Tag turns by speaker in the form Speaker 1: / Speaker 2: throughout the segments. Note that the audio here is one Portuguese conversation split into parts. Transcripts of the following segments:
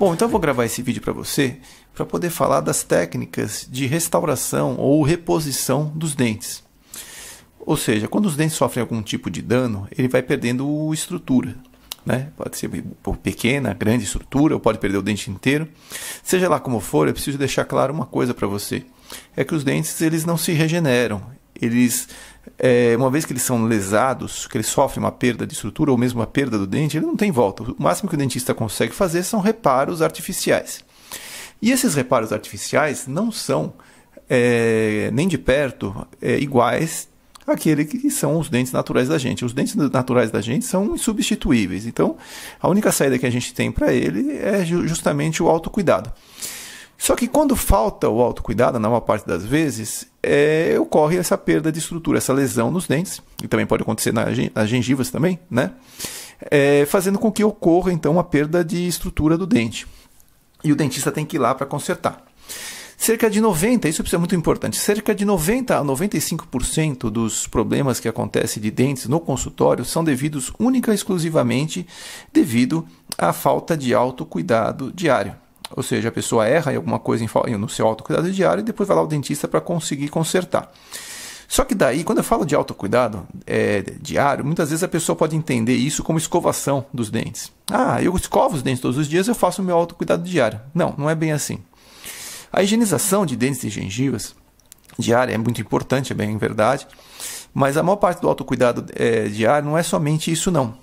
Speaker 1: Bom, então eu vou gravar esse vídeo para você para poder falar das técnicas de restauração ou reposição dos dentes. Ou seja, quando os dentes sofrem algum tipo de dano, ele vai perdendo estrutura. Né? Pode ser pequena, grande estrutura, ou pode perder o dente inteiro. Seja lá como for, eu preciso deixar claro uma coisa para você: é que os dentes eles não se regeneram, eles é, uma vez que eles são lesados, que eles sofrem uma perda de estrutura ou mesmo uma perda do dente, ele não tem volta. O máximo que o dentista consegue fazer são reparos artificiais. E esses reparos artificiais não são é, nem de perto é, iguais àqueles que são os dentes naturais da gente. Os dentes naturais da gente são insubstituíveis. Então, a única saída que a gente tem para ele é justamente o autocuidado. Só que quando falta o autocuidado, na maior parte das vezes, é, ocorre essa perda de estrutura, essa lesão nos dentes, e também pode acontecer na, nas gengivas também, né? É, fazendo com que ocorra então uma perda de estrutura do dente. E o dentista tem que ir lá para consertar. Cerca de 90, isso é muito importante, cerca de 90 a 95% dos problemas que acontecem de dentes no consultório são devidos única e exclusivamente devido à falta de autocuidado diário. Ou seja, a pessoa erra em alguma coisa no seu autocuidado diário e depois vai lá ao dentista para conseguir consertar. Só que daí, quando eu falo de autocuidado é, diário, muitas vezes a pessoa pode entender isso como escovação dos dentes. Ah, eu escovo os dentes todos os dias, eu faço o meu autocuidado diário. Não, não é bem assim. A higienização de dentes e gengivas diária é muito importante, é bem verdade, mas a maior parte do autocuidado é, diário não é somente isso não.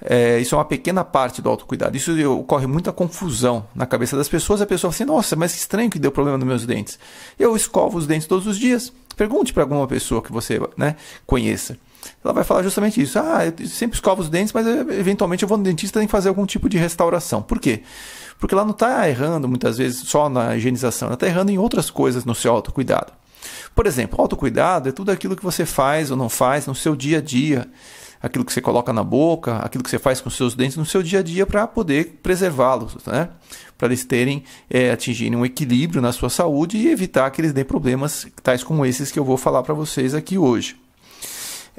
Speaker 1: É, isso é uma pequena parte do autocuidado. Isso ocorre muita confusão na cabeça das pessoas. A pessoa fala assim: nossa, mas que estranho que deu problema nos meus dentes. Eu escovo os dentes todos os dias. Pergunte para alguma pessoa que você né, conheça. Ela vai falar justamente isso. Ah, eu sempre escovo os dentes, mas eh, eventualmente eu vou no dentista e fazer algum tipo de restauração. Por quê? Porque ela não está errando muitas vezes só na higienização, ela está errando em outras coisas no seu autocuidado. Por exemplo, autocuidado é tudo aquilo que você faz ou não faz no seu dia a dia aquilo que você coloca na boca, aquilo que você faz com seus dentes no seu dia a dia para poder preservá-los, né? para eles terem, é, atingirem um equilíbrio na sua saúde e evitar que eles dêem problemas tais como esses que eu vou falar para vocês aqui hoje.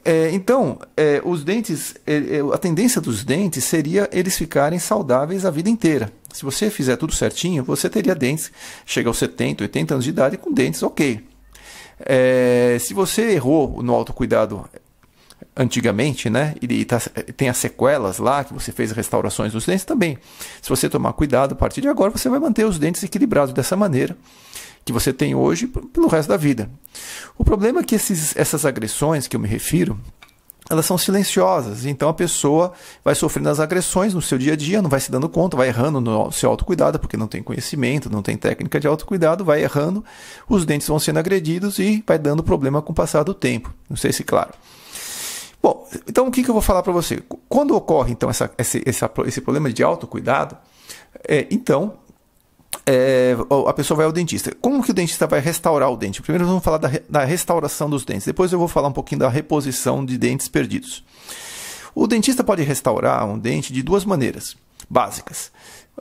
Speaker 1: É, então, é, os dentes, é, é, a tendência dos dentes seria eles ficarem saudáveis a vida inteira. Se você fizer tudo certinho, você teria dentes, chega aos 70, 80 anos de idade com dentes ok. É, se você errou no autocuidado antigamente, né? E tá, tem as sequelas lá, que você fez restaurações dos dentes também. Se você tomar cuidado, a partir de agora você vai manter os dentes equilibrados dessa maneira que você tem hoje pelo resto da vida. O problema é que esses, essas agressões que eu me refiro, elas são silenciosas, então a pessoa vai sofrendo as agressões no seu dia a dia, não vai se dando conta, vai errando no seu autocuidado, porque não tem conhecimento, não tem técnica de autocuidado, vai errando, os dentes vão sendo agredidos e vai dando problema com o passar do tempo. Não sei se é claro. Bom, então o que, que eu vou falar para você? Quando ocorre então essa, esse, essa, esse problema de autocuidado, é, então é, a pessoa vai ao dentista. Como que o dentista vai restaurar o dente? Primeiro vamos falar da, da restauração dos dentes, depois eu vou falar um pouquinho da reposição de dentes perdidos. O dentista pode restaurar um dente de duas maneiras básicas.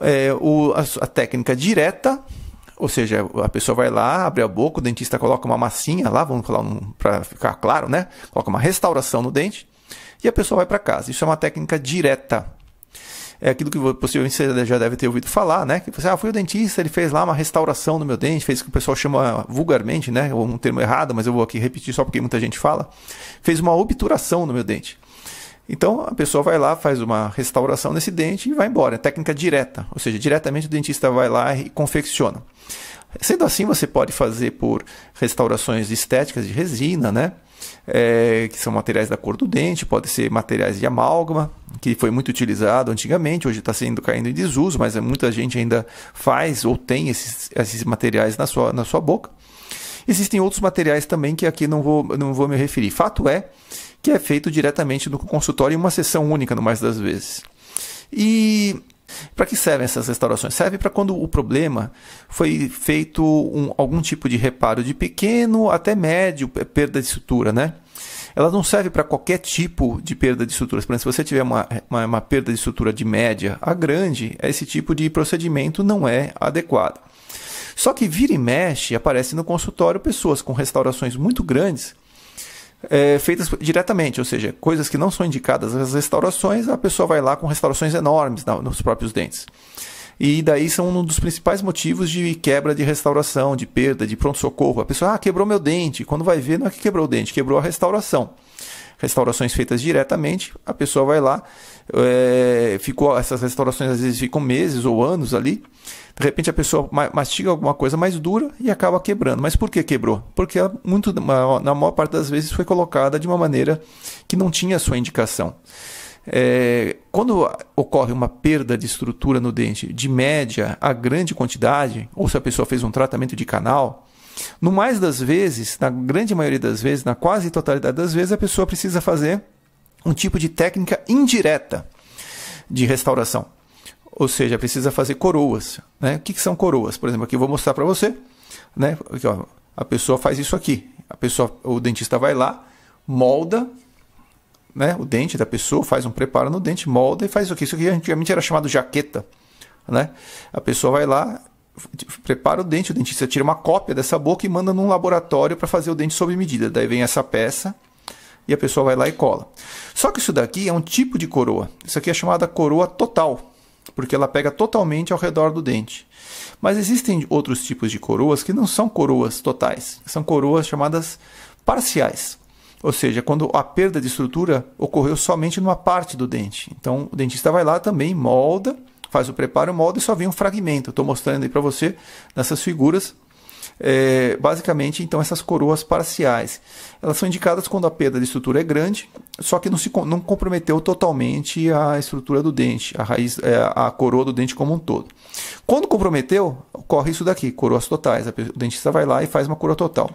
Speaker 1: É, o, a, a técnica direta, ou seja, a pessoa vai lá, abre a boca, o dentista coloca uma massinha lá, vamos falar um, para ficar claro, né? Coloca uma restauração no dente e a pessoa vai para casa. Isso é uma técnica direta. É aquilo que possivelmente você já deve ter ouvido falar, né? Que você, ah, fui o dentista, ele fez lá uma restauração no meu dente, fez o que o pessoal chama vulgarmente, né? Ou um termo errado, mas eu vou aqui repetir só porque muita gente fala. Fez uma obturação no meu dente. Então a pessoa vai lá, faz uma restauração nesse dente e vai embora. É técnica direta, ou seja, diretamente o dentista vai lá e confecciona. Sendo assim, você pode fazer por restaurações estéticas de resina, né? É, que são materiais da cor do dente, pode ser materiais de amálgama, que foi muito utilizado antigamente, hoje está sendo caindo em desuso, mas é, muita gente ainda faz ou tem esses, esses materiais na sua, na sua boca. Existem outros materiais também que aqui não vou, não vou me referir. Fato é que é feito diretamente no consultório em uma sessão única, no mais das vezes. E para que servem essas restaurações? Serve para quando o problema foi feito um, algum tipo de reparo de pequeno até médio, é, perda de estrutura, né? Ela não serve para qualquer tipo de perda de estrutura. Por exemplo, se você tiver uma, uma, uma perda de estrutura de média a grande, esse tipo de procedimento não é adequado. Só que vira e mexe, aparece no consultório pessoas com restaurações muito grandes é, feitas diretamente, ou seja, coisas que não são indicadas às restaurações, a pessoa vai lá com restaurações enormes nos próprios dentes. E daí são um dos principais motivos de quebra de restauração, de perda, de pronto-socorro. A pessoa, ah, quebrou meu dente. Quando vai ver, não é que quebrou o dente, quebrou a restauração. Restaurações feitas diretamente, a pessoa vai lá é, ficou essas restaurações às vezes ficam meses ou anos ali. De repente a pessoa mastiga alguma coisa mais dura e acaba quebrando. Mas por que quebrou? Porque ela, muito, na maior parte das vezes foi colocada de uma maneira que não tinha sua indicação. É, quando ocorre uma perda de estrutura no dente de média a grande quantidade, ou se a pessoa fez um tratamento de canal, no mais das vezes, na grande maioria das vezes, na quase totalidade das vezes, a pessoa precisa fazer um tipo de técnica indireta de restauração. Ou seja, precisa fazer coroas. Né? O que, que são coroas? Por exemplo, aqui eu vou mostrar para você. Né? Aqui, ó, a pessoa faz isso aqui. A pessoa, o dentista vai lá, molda né, o dente da pessoa, faz um preparo no dente, molda e faz isso aqui. Isso aqui antigamente era chamado jaqueta. Né? A pessoa vai lá, prepara o dente, o dentista tira uma cópia dessa boca e manda num laboratório para fazer o dente sob medida. Daí vem essa peça e a pessoa vai lá e cola. Só que isso daqui é um tipo de coroa. Isso aqui é chamada coroa total, porque ela pega totalmente ao redor do dente. Mas existem outros tipos de coroas que não são coroas totais, são coroas chamadas parciais. Ou seja, quando a perda de estrutura ocorreu somente numa parte do dente. Então o dentista vai lá também, molda, faz o preparo, molda e só vem um fragmento. Estou mostrando aí para você nessas figuras é, basicamente, então, essas coroas parciais. Elas são indicadas quando a perda de estrutura é grande, só que não, se, não comprometeu totalmente a estrutura do dente, a raiz, é, a coroa do dente como um todo. Quando comprometeu, ocorre isso daqui, coroas totais. O dentista vai lá e faz uma coroa total.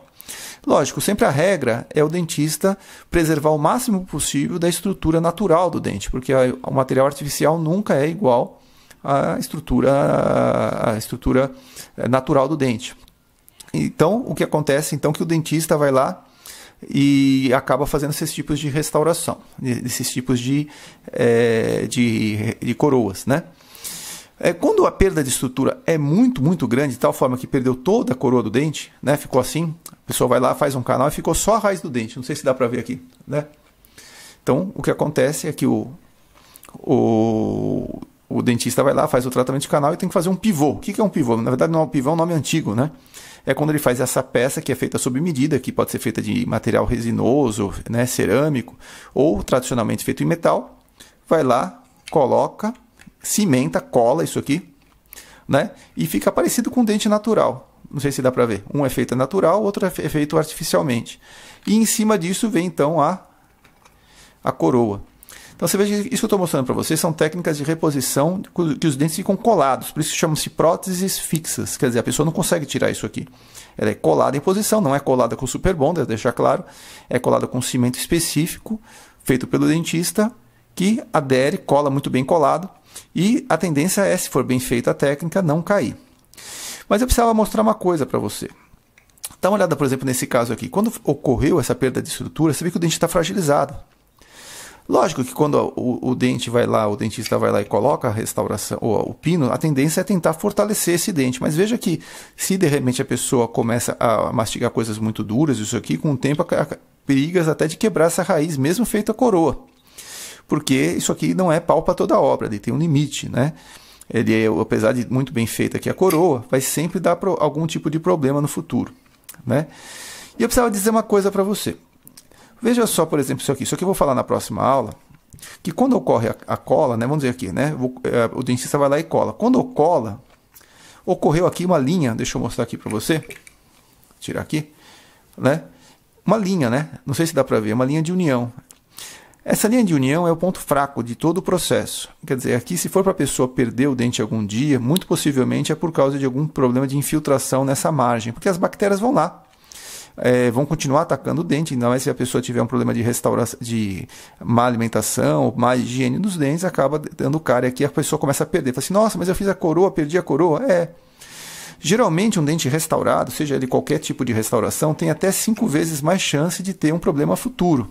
Speaker 1: Lógico, sempre a regra é o dentista preservar o máximo possível da estrutura natural do dente, porque o material artificial nunca é igual à estrutura, à estrutura é, natural do dente. Então, o que acontece então que o dentista vai lá e acaba fazendo esses tipos de restauração, esses tipos de, é, de, de, coroas, né? É, quando a perda de estrutura é muito, muito grande, de tal forma que perdeu toda a coroa do dente, né? Ficou assim, a pessoa vai lá, faz um canal e ficou só a raiz do dente. Não sei se dá para ver aqui, né? Então, o que acontece é que o, o, o dentista vai lá, faz o tratamento de canal e tem que fazer um pivô. O que, é um pivô? Na verdade, não é um pivô, é um nome antigo, né? é quando ele faz essa peça que é feita sob medida, que pode ser feita de material resinoso, né, cerâmico, ou tradicionalmente feito em metal, vai lá, coloca, cimenta, cola isso aqui, né? E fica parecido com um dente natural. Não sei se dá para ver. Um é feito natural, outro é, é feito artificialmente. E em cima disso vem então a a coroa. Então você veja que isso que eu estou mostrando para vocês são técnicas de reposição que os dentes ficam colados, por isso chamam-se próteses fixas, quer dizer, a pessoa não consegue tirar isso aqui. Ela é colada em posição, não é colada com super bonder, deixa claro, é colada com cimento específico feito pelo dentista que adere, cola muito bem colado e a tendência é, se for bem feita a técnica, não cair. Mas eu precisava mostrar uma coisa para você. Dá uma olhada, por exemplo, nesse caso aqui. Quando ocorreu essa perda de estrutura, você vê que o dente está fragilizado. Lógico que quando o, o, dente vai lá, o dentista vai lá e coloca a restauração, ou o pino, a tendência é tentar fortalecer esse dente. Mas veja que se de repente a pessoa começa a mastigar coisas muito duras, isso aqui, com o tempo perigas até de quebrar essa raiz, mesmo feita coroa. Porque isso aqui não é pau para toda obra, ele tem um limite, né? Ele, é, apesar de muito bem feita aqui a coroa, vai sempre dar algum tipo de problema no futuro, né? E eu precisava dizer uma coisa para você. Veja só, por exemplo, isso aqui. Isso aqui eu vou falar na próxima aula. Que quando ocorre a, a cola, né? Vamos dizer aqui, né? O, é, o dentista vai lá e cola. Quando cola, ocorreu aqui uma linha. Deixa eu mostrar aqui para você. tirar aqui, né? Uma linha, né? Não sei se dá para ver. É uma linha de união. Essa linha de união é o ponto fraco de todo o processo. Quer dizer, aqui, se for para a pessoa perder o dente algum dia, muito possivelmente é por causa de algum problema de infiltração nessa margem, porque as bactérias vão lá é, vão continuar atacando o dente, ainda mais se a pessoa tiver um problema de restauração, de má alimentação, má higiene dos dentes, acaba dando cárie aqui, a pessoa começa a perder. Fala assim, nossa, mas eu fiz a coroa, perdi a coroa. É. Geralmente, um dente restaurado, seja ele qualquer tipo de restauração, tem até cinco vezes mais chance de ter um problema futuro,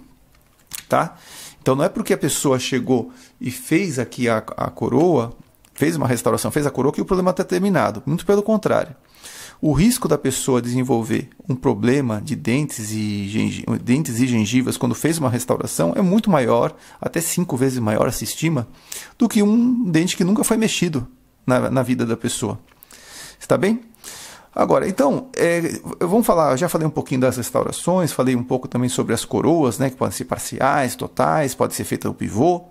Speaker 1: tá? Então, não é porque a pessoa chegou e fez aqui a, a coroa, fez uma restauração, fez a coroa, que o problema está terminado. Muito pelo contrário. O risco da pessoa desenvolver um problema de dentes e, dentes e gengivas quando fez uma restauração é muito maior, até cinco vezes maior se estima, do que um dente que nunca foi mexido na, na vida da pessoa. Está bem? Agora, então, é, vamos falar, já falei um pouquinho das restaurações, falei um pouco também sobre as coroas, né, que podem ser parciais, totais, pode ser feita o pivô,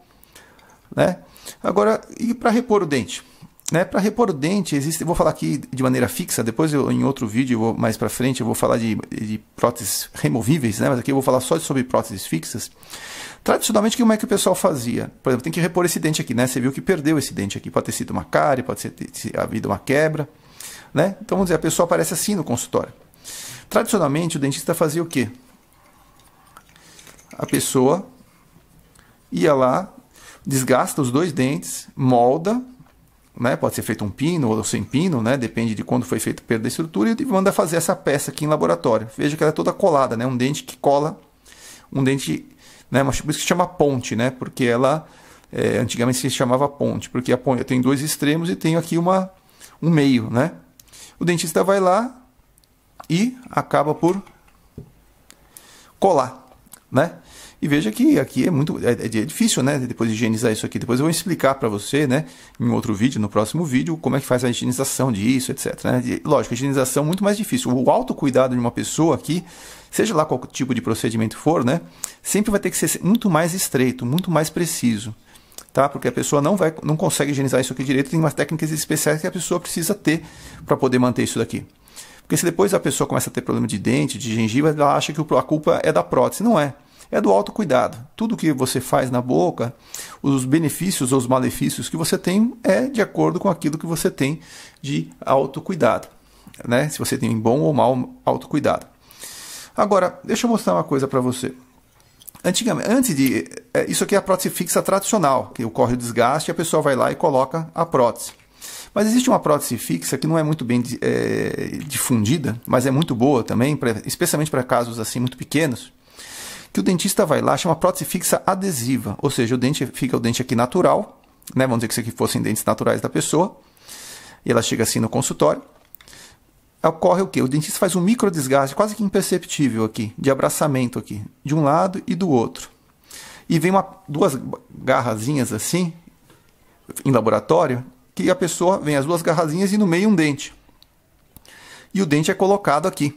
Speaker 1: né? Agora, e para repor o dente? né, para repor o dente, existe, vou falar aqui de maneira fixa, depois eu, em outro vídeo, vou, mais para frente, eu vou falar de, de próteses removíveis, né, mas aqui eu vou falar só sobre próteses fixas. Tradicionalmente, como é que o pessoal fazia? Por exemplo, tem que repor esse dente aqui, né? Você viu que perdeu esse dente aqui, pode ter sido uma cárie, pode ter havido uma quebra, né? Então, vamos dizer, a pessoa aparece assim no consultório. Tradicionalmente, o dentista fazia o quê? A pessoa ia lá, desgasta os dois dentes, molda, né? Pode ser feito um pino ou sem pino, né? Depende de quando foi feito a perda da estrutura e manda fazer essa peça aqui em laboratório. Veja que ela é toda colada, né? Um dente que cola, um dente, né? Por isso que chama ponte, né? Porque ela é, antigamente se chamava ponte, porque a ponte tem dois extremos e tem aqui uma um meio, né? O dentista vai lá e acaba por colar, né? E veja que aqui é muito é, é, é difícil, né? Depois higienizar isso aqui. Depois eu vou explicar para você, né? Em outro vídeo, no próximo vídeo, como é que faz a higienização disso, etc. Né? E, lógico, a higienização é muito mais difícil. O autocuidado de uma pessoa aqui, seja lá qual tipo de procedimento for, né? Sempre vai ter que ser muito mais estreito, muito mais preciso tá? Porque a pessoa não vai, não consegue higienizar isso aqui direito. Tem umas técnicas especiais que a pessoa precisa ter para poder manter isso daqui. Porque se depois a pessoa começa a ter problema de dente, de gengiva, ela acha que a culpa é da prótese, não é? é do autocuidado. Tudo que você faz na boca, os benefícios ou os malefícios que você tem é de acordo com aquilo que você tem de autocuidado. Né? Se você tem bom ou mau autocuidado. Agora, deixa eu mostrar uma coisa para você. Antigamente, antes de. É, isso aqui é a prótese fixa tradicional, que ocorre o desgaste e a pessoa vai lá e coloca a prótese. Mas existe uma prótese fixa que não é muito bem é, difundida, mas é muito boa também, pra, especialmente para casos assim muito pequenos, que o dentista vai lá, chama prótese fixa adesiva, ou seja, o dente fica o dente aqui natural, né? Vamos dizer que isso aqui fossem dentes naturais da pessoa, e ela chega assim no consultório. Ocorre o que? O dentista faz um micro desgaste quase que imperceptível aqui, de abraçamento aqui, de um lado e do outro. E vem uma, duas garrazinhas assim, em laboratório, que a pessoa vem as duas garrazinhas e no meio um dente. E o dente é colocado aqui.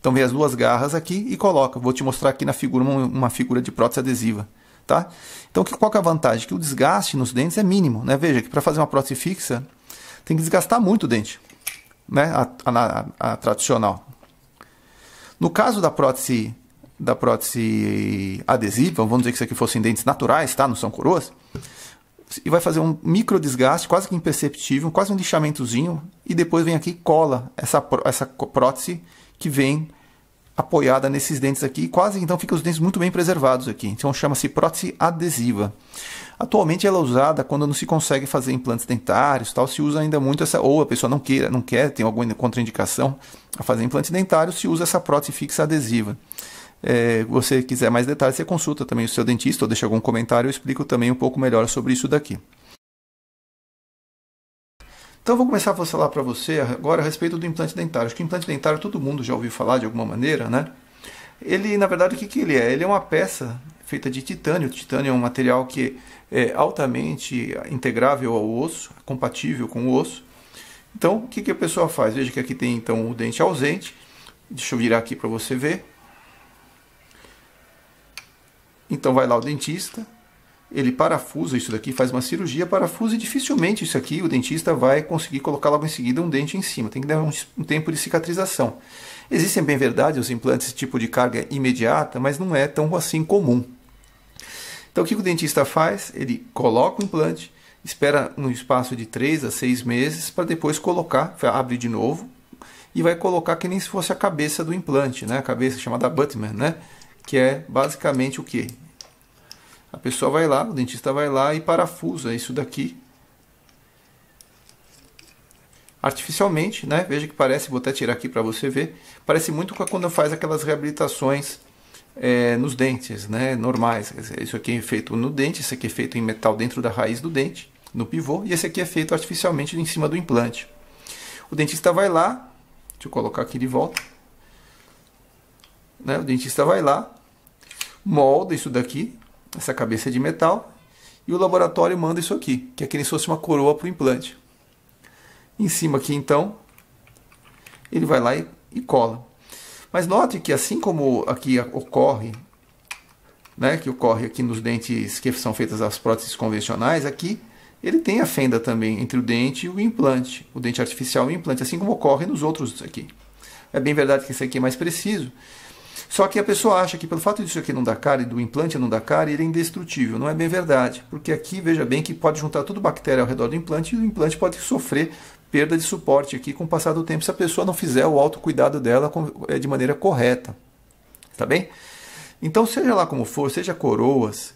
Speaker 1: Então vem as duas garras aqui e coloca. Vou te mostrar aqui na figura uma, uma figura de prótese adesiva. Tá? Então que, qual que é a vantagem? Que o desgaste nos dentes é mínimo. Né? Veja que para fazer uma prótese fixa tem que desgastar muito o dente. Né? A, a, a, a tradicional. No caso da prótese da prótese adesiva, vamos dizer que isso aqui fossem dentes naturais, tá? Não são coroas. E vai fazer um micro desgaste, quase que imperceptível, quase um lixamentozinho, e depois vem aqui e cola essa, essa prótese que vem apoiada nesses dentes aqui, quase então fica os dentes muito bem preservados aqui. Então chama-se prótese adesiva. Atualmente ela é usada quando não se consegue fazer implantes dentários, tal, se usa ainda muito essa ou a pessoa não queira, não quer, tem alguma contraindicação a fazer implante dentário, se usa essa prótese fixa adesiva. É, você quiser mais detalhes, você consulta também o seu dentista ou deixa algum comentário, eu explico também um pouco melhor sobre isso daqui. Então vou começar a falar para você agora a respeito do implante dentário. Acho que implante dentário todo mundo já ouviu falar de alguma maneira, né? Ele, na verdade, o que, que ele é? Ele é uma peça feita de titânio. O titânio é um material que é altamente integrável ao osso, compatível com o osso. Então, o que, que a pessoa faz? Veja que aqui tem então o dente ausente. Deixa eu virar aqui para você ver. Então vai lá o dentista, ele parafusa isso daqui, faz uma cirurgia, parafusa e dificilmente isso aqui o dentista vai conseguir colocar logo em seguida um dente em cima. Tem que dar um, um tempo de cicatrização. Existem, bem verdade, os implantes tipo de carga imediata, mas não é tão assim comum. Então, o que o dentista faz? Ele coloca o implante, espera um espaço de 3 a 6 meses para depois colocar, abre de novo e vai colocar que nem se fosse a cabeça do implante, né? a cabeça chamada Butman, né? que é basicamente o quê? A pessoa vai lá, o dentista vai lá e parafusa isso daqui artificialmente, né? Veja que parece, vou até tirar aqui para você ver. Parece muito com quando faz aquelas reabilitações é, nos dentes, né? Normais. Isso aqui é feito no dente, isso aqui é feito em metal dentro da raiz do dente, no pivô, e esse aqui é feito artificialmente em cima do implante. O dentista vai lá, deixa eu colocar aqui de volta. Né? O dentista vai lá, molda isso daqui, essa cabeça de metal, e o laboratório manda isso aqui, que é nem se fosse uma coroa para o implante. Em cima aqui, então, ele vai lá e, e cola. Mas note que assim como aqui ocorre né, que ocorre aqui nos dentes que são feitas as próteses convencionais, aqui ele tem a fenda também entre o dente e o implante, o dente artificial e o implante, assim como ocorre nos outros aqui. É bem verdade que esse aqui é mais preciso, só que a pessoa acha que pelo fato disso aqui não dar cara e do implante não dar cara, ele é indestrutível. Não é bem verdade, porque aqui veja bem que pode juntar tudo bactéria ao redor do implante e o implante pode sofrer perda de suporte aqui com o passar do tempo se a pessoa não fizer o autocuidado dela eh, de maneira correta. Tá bem? Então, seja lá como for, seja coroas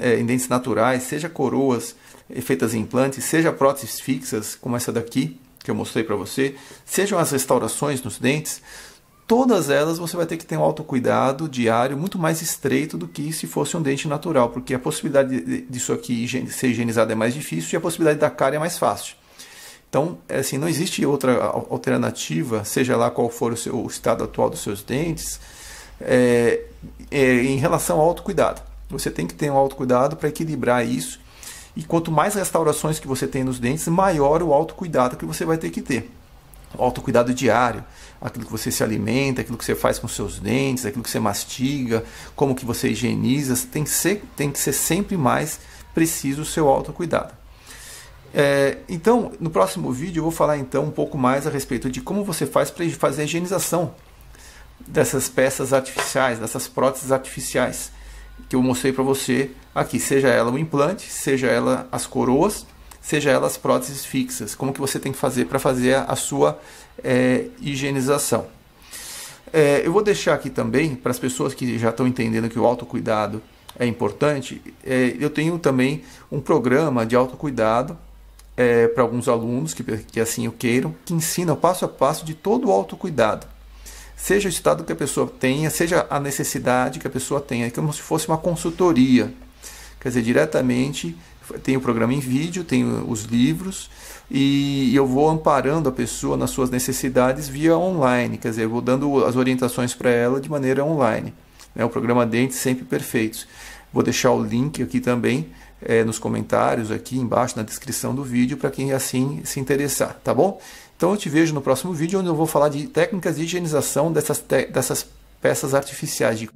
Speaker 1: é, em dentes naturais, seja coroas eh, feitas em implantes, seja próteses fixas, como essa daqui que eu mostrei para você, sejam as restaurações nos dentes, todas elas você vai ter que ter um autocuidado diário muito mais estreito do que se fosse um dente natural, porque a possibilidade disso aqui ser higienizado é mais difícil e a possibilidade da cara é mais fácil. Então, é assim, não existe outra alternativa, seja lá qual for o, seu, o estado atual dos seus dentes, é, é, em relação ao autocuidado. Você tem que ter um autocuidado para equilibrar isso. E quanto mais restaurações que você tem nos dentes, maior o autocuidado que você vai ter que ter o autocuidado diário, aquilo que você se alimenta, aquilo que você faz com seus dentes, aquilo que você mastiga, como que você higieniza, tem que ser, tem que ser sempre mais preciso o seu autocuidado. É, então, no próximo vídeo eu vou falar então um pouco mais a respeito de como você faz para fazer a higienização dessas peças artificiais, dessas próteses artificiais que eu mostrei para você aqui, seja ela o implante, seja ela as coroas, seja elas próteses fixas, como que você tem que fazer para fazer a, sua é, higienização. É, eu vou deixar aqui também, para as pessoas que já estão entendendo que o autocuidado é importante, é, eu tenho também um programa de autocuidado é, para alguns alunos que, que assim o queiram, que ensina o passo a passo de todo o autocuidado. Seja o estado que a pessoa tenha, seja a necessidade que a pessoa tenha, é como se fosse uma consultoria. Quer dizer, diretamente tem o programa em vídeo, tem os livros e eu vou amparando a pessoa nas suas necessidades via online, quer dizer, eu vou dando as orientações para ela de maneira online. Né? O programa Dentes Sempre Perfeitos. Vou deixar o link aqui também é, nos comentários, aqui embaixo na descrição do vídeo, para quem assim se interessar, tá bom? Então eu te vejo no próximo vídeo, onde eu vou falar de técnicas de higienização dessas, dessas peças artificiais. De...